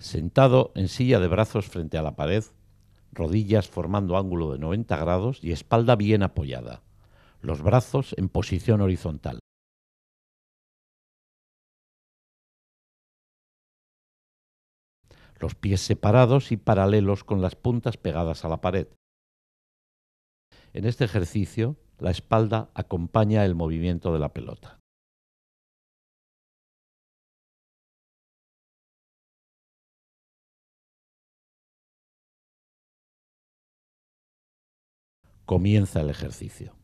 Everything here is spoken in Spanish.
sentado en silla de brazos frente a la pared, rodillas formando ángulo de 90 grados y espalda bien apoyada, los brazos en posición horizontal. Los pies separados y paralelos con las puntas pegadas a la pared. En este ejercicio, la espalda acompaña el movimiento de la pelota. comienza el ejercicio.